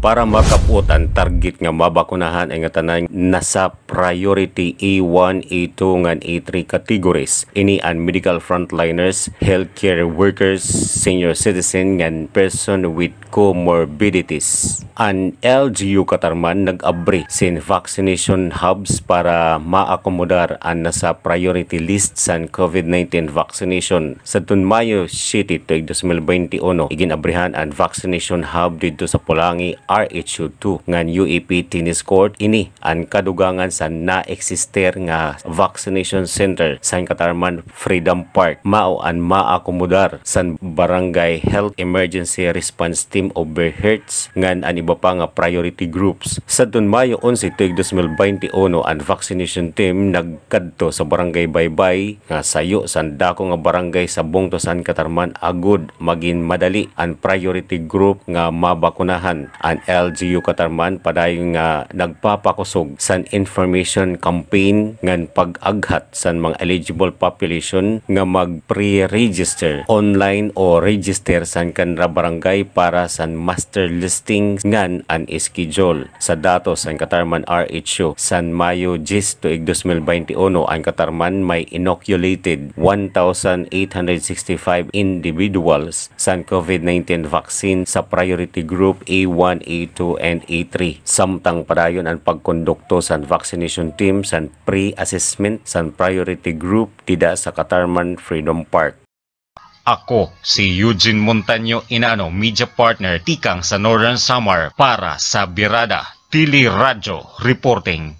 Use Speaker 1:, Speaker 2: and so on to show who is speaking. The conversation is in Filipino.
Speaker 1: para makaputan target nga mabakunahan ay nga tanan nasa priority A1, A2 ngan A3 categories ini ang medical frontliners, healthcare workers, senior citizen ngan person with comorbidities. Ang LGU Katarman nag-abri sin vaccination hubs para maakomodar ang nasa priority list sa COVID-19 vaccination sa Tunmayo City 2021 iginabrihan ang vaccination hub dito sa Pulangi RH2 ngan UAP tennis court ini ang kadugangan sa na-exister nga vaccination center sa Katarman Freedom Park mao an maakomodar sa Barangay Health Emergency Response Team o Hertz ngan an iba pa nga priority groups. Sa dun Mayo 11 tuig 2021 ang vaccination team nagkadto sa Barangay Baybay nga sayo sa dako nga barangay sa Bongto San Katarman agod magin madali ang priority group nga mabakunahan. An LGU Katarman padayon nga nagpapakusog san information campaign ngan pag-aghat san mga eligible population nga mag pre-register online o register san kanra barangay para san master listing ngan an schedule sa datos san Katarman RHU san Mayo 10 tuig 2021 ang Katarman may inoculated 1,865 individuals san COVID-19 vaccine sa priority group A1 A2 and A3. Samtang padayon ang pagkondukto sa vaccination team sa pre-assessment sa priority group tida sa Katarman Freedom Park. Ako si Eugene Montaño Inano, media partner tikang sa Northern Samar para sa Birada Tili Radyo Reporting.